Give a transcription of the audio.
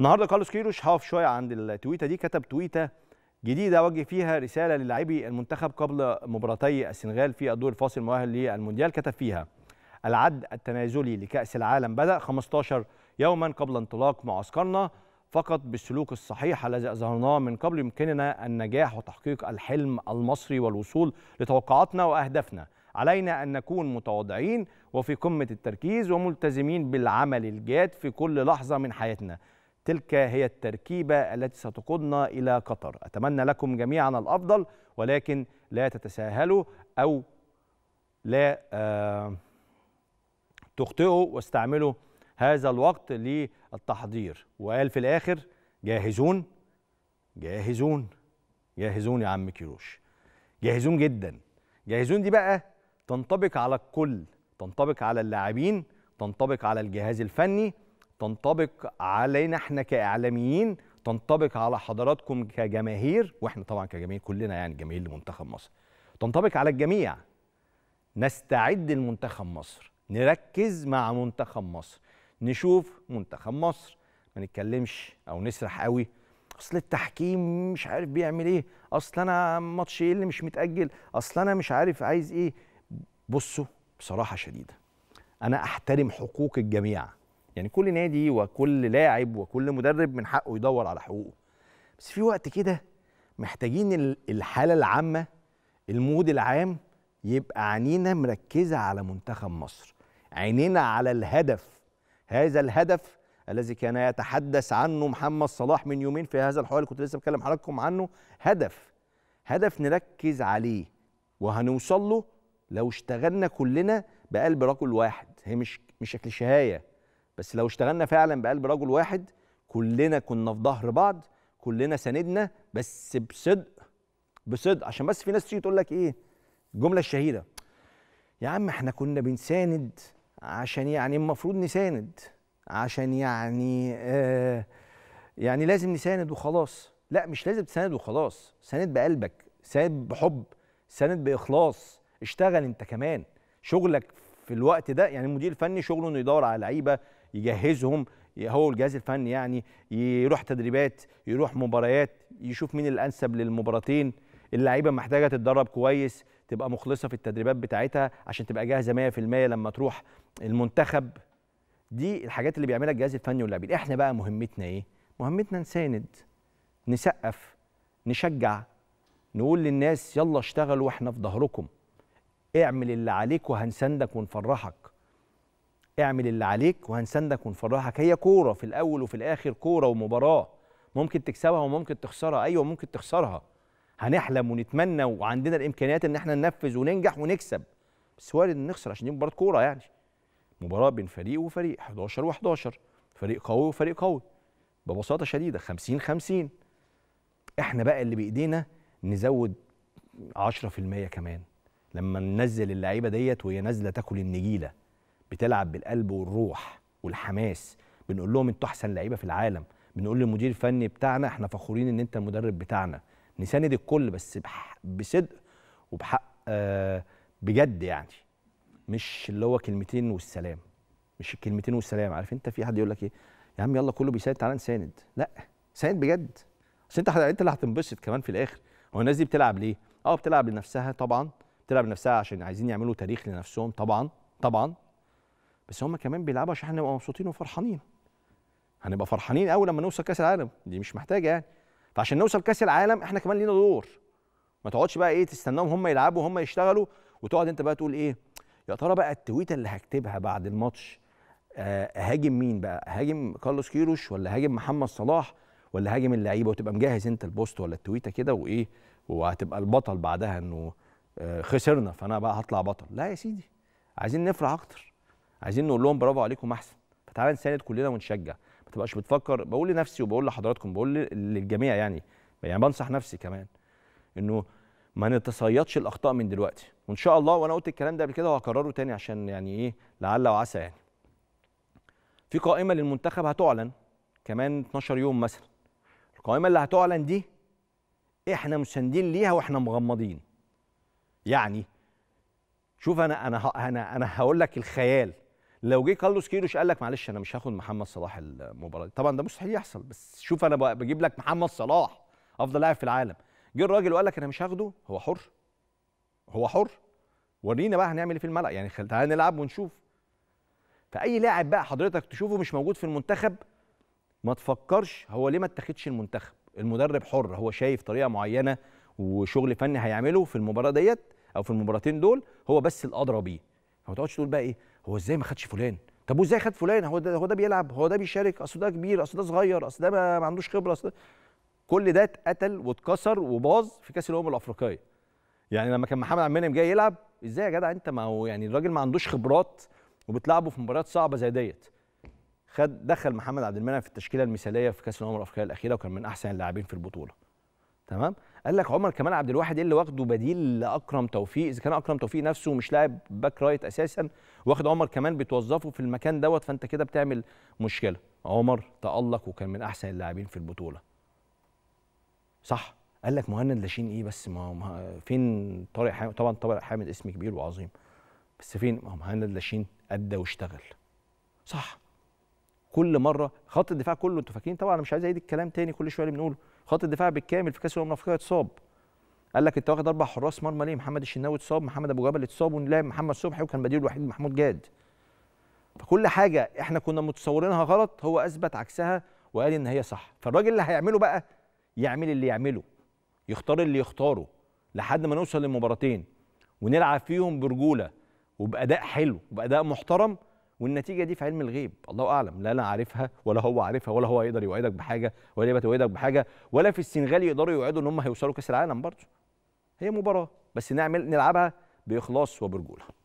النهارده كارلوس كيروش هقف شويه عند التويته دي كتب تويته جديده وجه فيها رساله للاعبي المنتخب قبل مباراتي السنغال في الدور الفاصل المؤهل للمونديال كتب فيها العد التنازلي لكاس العالم بدا 15 يوما قبل انطلاق معسكرنا فقط بالسلوك الصحيح الذي أظهرناه من قبل يمكننا النجاح وتحقيق الحلم المصري والوصول لتوقعاتنا وأهدافنا علينا أن نكون متواضعين وفي قمة التركيز وملتزمين بالعمل الجاد في كل لحظة من حياتنا تلك هي التركيبة التي ستقودنا إلى قطر أتمنى لكم جميعا الأفضل ولكن لا تتساهلوا أو لا آه، تخطئوا واستعملوا هذا الوقت للتحضير وقال في الآخر جاهزون جاهزون جاهزون يا عم كيروش جاهزون جدا جاهزون دي بقى تنطبق على الكل تنطبق على اللاعبين تنطبق على الجهاز الفني تنطبق علينا احنا كاعلاميين تنطبق على حضراتكم كجماهير واحنا طبعا كجماهير كلنا يعني جماهير لمنتخب مصر تنطبق على الجميع نستعد لمنتخب مصر نركز مع منتخب مصر نشوف منتخب مصر ما نتكلمش او نسرح قوي اصل التحكيم مش عارف بيعمل ايه اصل انا ماتش ايه اللي مش متاجل اصل انا مش عارف عايز ايه بصوا بصراحه شديده انا احترم حقوق الجميع يعني كل نادي وكل لاعب وكل مدرب من حقه يدور على حقوقه بس في وقت كده محتاجين الحاله العامه المود العام يبقى عينينا مركزه على منتخب مصر عينينا على الهدف هذا الهدف الذي كان يتحدث عنه محمد صلاح من يومين في هذا الحوار اللي كنت لسه بكلم حضراتكم عنه هدف هدف نركز عليه وهنوصل له لو اشتغلنا كلنا بقلب رجل واحد هي مش مش شكل شهايه بس لو اشتغلنا فعلا بقلب رجل واحد كلنا كنا في ظهر بعض كلنا سندنا بس بصدق بصدق عشان بس في ناس تيجي تقول لك ايه الجمله الشهيره يا عم احنا كنا بنساند عشان يعني المفروض نساند عشان يعني آه يعني لازم نساند وخلاص لا مش لازم تساند وخلاص ساند بقلبك ساند بحب ساند باخلاص اشتغل انت كمان شغلك في الوقت ده يعني المدير الفني شغله انه يدور على لعيبه يجهزهم هو الجهاز الفني يعني يروح تدريبات يروح مباريات يشوف مين الانسب للمباراتين اللعيبه محتاجه تتدرب كويس تبقى مخلصه في التدريبات بتاعتها عشان تبقى جاهزه 100% لما تروح المنتخب دي الحاجات اللي بيعملها الجهاز الفني واللاعبين احنا بقى مهمتنا ايه مهمتنا نساند نسقف نشجع نقول للناس يلا اشتغلوا واحنا في ظهركم اعمل اللي عليك وهنساندك ونفرحك اعمل اللي عليك وهنساندك ونفرحك هي كوره في الاول وفي الاخر كوره ومباراه ممكن تكسبها وممكن تخسرها ايوه ممكن تخسرها هنحلم ونتمنى وعندنا الامكانيات ان احنا ننفذ وننجح ونكسب بس وارد نخسر عشان دي مباراه كوره يعني مباراه بين فريق وفريق 11 و11 فريق قوي وفريق قوي ببساطه شديده 50 50 احنا بقى اللي بايدينا نزود 10% كمان لما ننزل اللعيبه ديت وهي نازله تاكل النجيله بتلعب بالقلب والروح والحماس بنقول لهم انتوا احسن لعيبه في العالم بنقول للمدير الفني بتاعنا احنا فخورين ان انت المدرب بتاعنا نساند الكل بس بصدق وبحق آه، بجد يعني مش اللي هو كلمتين والسلام مش الكلمتين والسلام عارف انت في حد يقول لك ايه يا عم يلا كله بيساند تعالى نساند لا ساند بجد اصل انت انت اللي هتنبسط كمان في الاخر هو الناس دي بتلعب ليه اه بتلعب لنفسها طبعا بتلعب لنفسها عشان عايزين يعملوا تاريخ لنفسهم طبعا طبعا بس هم كمان بيلعبوا عشان احنا نبقى مبسوطين وفرحانين هنبقى فرحانين قوي لما نوصل كاس العالم دي مش محتاجه يعني فعشان نوصل كاس العالم احنا كمان لينا دور ما تقعدش بقى ايه تستناهم هم يلعبوا هم يشتغلوا وتقعد انت بقى تقول ايه يا ترى بقى التويته اللي هكتبها بعد الماتش اهاجم آه، مين بقى هاجم كارلوس كيروش ولا هاجم محمد صلاح ولا هاجم اللعيبه وتبقى مجهز انت البوست ولا التويته كده وايه وهتبقى البطل بعدها انه آه، خسرنا فانا بقى هطلع بطل لا يا سيدي عايزين نفرح اكتر عايزين نقول لهم برافو عليكم احسن فتعالى نساند كلنا ونشجع ما تبقاش بتفكر بقول لنفسي وبقول لحضراتكم بقول للجميع يعني يعني بنصح نفسي كمان انه ما نتصيدش الاخطاء من دلوقتي وان شاء الله وانا قلت الكلام ده قبل كده وهكرره تاني عشان يعني ايه لعل وعسى يعني في قائمه للمنتخب هتعلن كمان 12 يوم مثلا القائمه اللي هتعلن دي احنا مساندين ليها واحنا مغمضين يعني شوف انا انا انا انا هقول لك الخيال لو جه كارلوس كيروش قال لك معلش انا مش هاخد محمد صلاح المباراه دي طبعا ده مستحيل يحصل بس شوف انا بجيب لك محمد صلاح افضل لاعب في العالم جه الراجل وقال لك انا مش هاخده هو حر هو حر ورينا بقى هنعمل ايه في الملعب يعني تعالى نلعب ونشوف فاي لاعب بقى حضرتك تشوفه مش موجود في المنتخب ما تفكرش هو ليه ما اتخدش المنتخب المدرب حر هو شايف طريقه معينه وشغل فني هيعمله في المباراه ديت او في المباراتين دول هو بس الادرى بيه ما تقعدش تقول بقى ايه هو ازاي ما خدش فلان طب وازاي خد فلان هو ده هو ده بيلعب هو ده بيشارك اصل ده كبير اصل ده صغير اصل ده ما, عندوش خبره اصل ده كل ده اتقتل واتكسر وباظ في كاس الامم الافريقيه يعني لما كان محمد عبد المنعم جاي يلعب ازاي يا جدع انت ما هو يعني الراجل ما عندوش خبرات وبتلعبه في مباريات صعبه زي ديت خد دخل محمد عبد المنعم في التشكيله المثاليه في كاس الامم الافريقيه الاخيره وكان من احسن اللاعبين في البطوله تمام قال لك عمر كمال عبد الواحد ايه اللي واخده بديل لاكرم توفيق اذا كان اكرم توفيق نفسه مش لاعب باك رايت اساسا واخد عمر كمان بتوظفه في المكان دوت فانت كده بتعمل مشكله عمر تالق وكان من احسن اللاعبين في البطوله صح قال لك مهند لاشين ايه بس ما فين طارق حامد طبعا طارق حامد اسم كبير وعظيم بس فين مهند لاشين ادى واشتغل صح كل مره خط الدفاع كله انتوا فاكرين طبعا انا مش عايز اعيد الكلام تاني كل شويه اللي بنقوله خط الدفاع بالكامل في كاس الامم الافريقيه اتصاب قال لك انت واخد اربع حراس مرمى ليه محمد الشناوي اتصاب محمد ابو جبل اتصاب ونلاعب محمد صبحي وكان بديله الوحيد محمود جاد فكل حاجه احنا كنا متصورينها غلط هو اثبت عكسها وقال ان هي صح فالراجل اللي هيعمله بقى يعمل اللي يعمله يختار اللي يختاره لحد ما نوصل للمباراتين ونلعب فيهم برجوله وباداء حلو وباداء محترم والنتيجه دي في علم الغيب الله اعلم لا انا عارفها ولا هو عارفها ولا هو يقدر يوعدك بحاجه ولا يبقى يوعدك بحاجه ولا في السنغال يقدروا يوعدوا ان هم هيوصلوا كاس العالم برضه هي مباراه بس نعمل نلعبها باخلاص وبرجوله